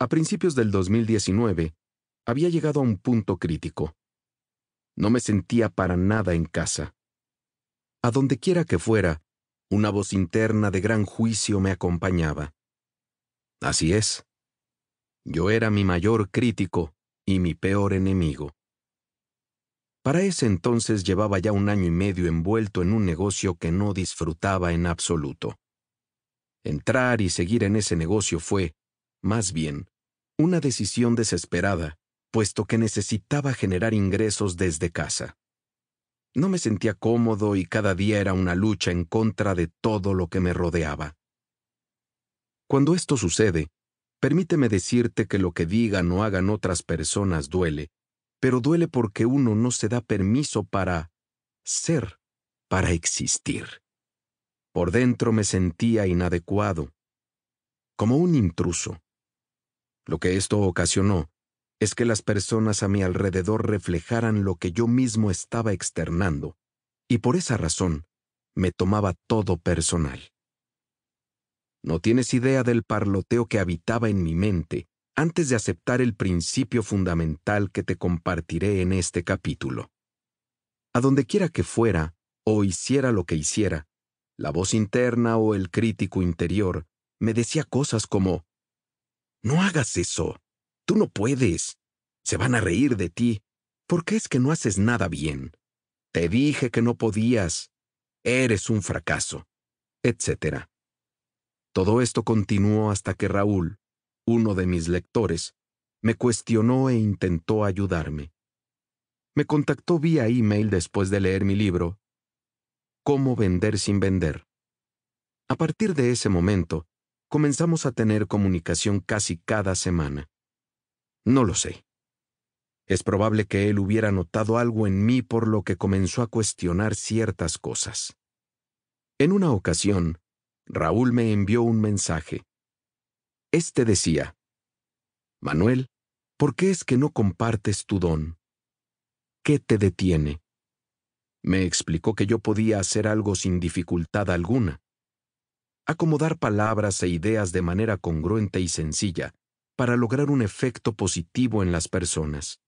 A principios del 2019, había llegado a un punto crítico. No me sentía para nada en casa. A donde quiera que fuera, una voz interna de gran juicio me acompañaba. Así es. Yo era mi mayor crítico y mi peor enemigo. Para ese entonces llevaba ya un año y medio envuelto en un negocio que no disfrutaba en absoluto. Entrar y seguir en ese negocio fue, más bien, una decisión desesperada, puesto que necesitaba generar ingresos desde casa. No me sentía cómodo y cada día era una lucha en contra de todo lo que me rodeaba. Cuando esto sucede, permíteme decirte que lo que digan o hagan otras personas duele, pero duele porque uno no se da permiso para ser, para existir. Por dentro me sentía inadecuado, como un intruso. Lo que esto ocasionó es que las personas a mi alrededor reflejaran lo que yo mismo estaba externando, y por esa razón me tomaba todo personal. No tienes idea del parloteo que habitaba en mi mente antes de aceptar el principio fundamental que te compartiré en este capítulo. A donde quiera que fuera, o hiciera lo que hiciera, la voz interna o el crítico interior me decía cosas como, no hagas eso. Tú no puedes. Se van a reír de ti. ¿Por qué es que no haces nada bien? Te dije que no podías. Eres un fracaso. Etcétera. Todo esto continuó hasta que Raúl, uno de mis lectores, me cuestionó e intentó ayudarme. Me contactó vía email después de leer mi libro, Cómo vender sin vender. A partir de ese momento, comenzamos a tener comunicación casi cada semana. No lo sé. Es probable que él hubiera notado algo en mí por lo que comenzó a cuestionar ciertas cosas. En una ocasión, Raúl me envió un mensaje. Este decía, Manuel, ¿por qué es que no compartes tu don? ¿Qué te detiene? Me explicó que yo podía hacer algo sin dificultad alguna, acomodar palabras e ideas de manera congruente y sencilla para lograr un efecto positivo en las personas.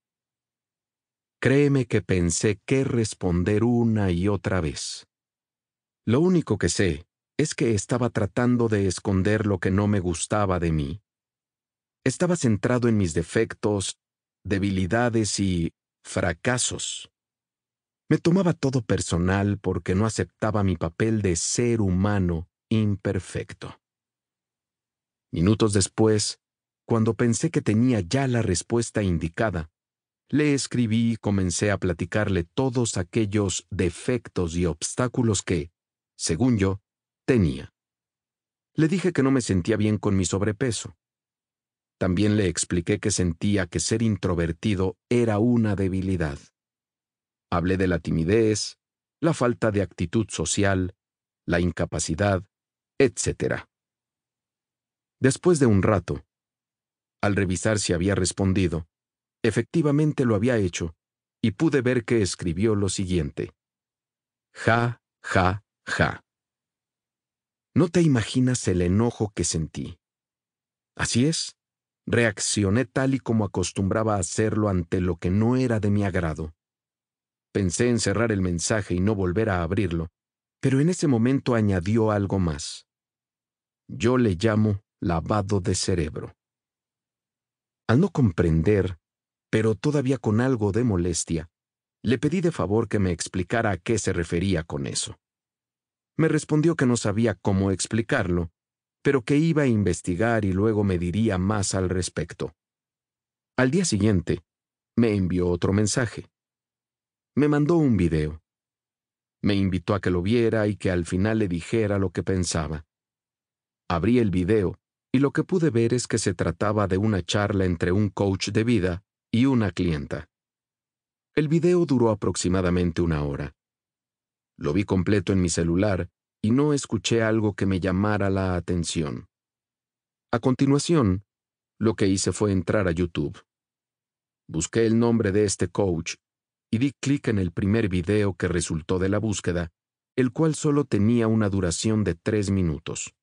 Créeme que pensé qué responder una y otra vez. Lo único que sé es que estaba tratando de esconder lo que no me gustaba de mí. Estaba centrado en mis defectos, debilidades y fracasos. Me tomaba todo personal porque no aceptaba mi papel de ser humano imperfecto. Minutos después, cuando pensé que tenía ya la respuesta indicada, le escribí y comencé a platicarle todos aquellos defectos y obstáculos que, según yo, tenía. Le dije que no me sentía bien con mi sobrepeso. También le expliqué que sentía que ser introvertido era una debilidad. Hablé de la timidez, la falta de actitud social, la incapacidad, etc. Después de un rato, al revisar si había respondido, efectivamente lo había hecho, y pude ver que escribió lo siguiente. Ja, ja, ja. No te imaginas el enojo que sentí. Así es, reaccioné tal y como acostumbraba hacerlo ante lo que no era de mi agrado. Pensé en cerrar el mensaje y no volver a abrirlo, pero en ese momento añadió algo más. Yo le llamo lavado de cerebro. Al no comprender, pero todavía con algo de molestia, le pedí de favor que me explicara a qué se refería con eso. Me respondió que no sabía cómo explicarlo, pero que iba a investigar y luego me diría más al respecto. Al día siguiente, me envió otro mensaje. Me mandó un video. Me invitó a que lo viera y que al final le dijera lo que pensaba. Abrí el video, y lo que pude ver es que se trataba de una charla entre un coach de vida y una clienta. El video duró aproximadamente una hora. Lo vi completo en mi celular y no escuché algo que me llamara la atención. A continuación, lo que hice fue entrar a YouTube. Busqué el nombre de este coach y di clic en el primer video que resultó de la búsqueda, el cual solo tenía una duración de tres minutos.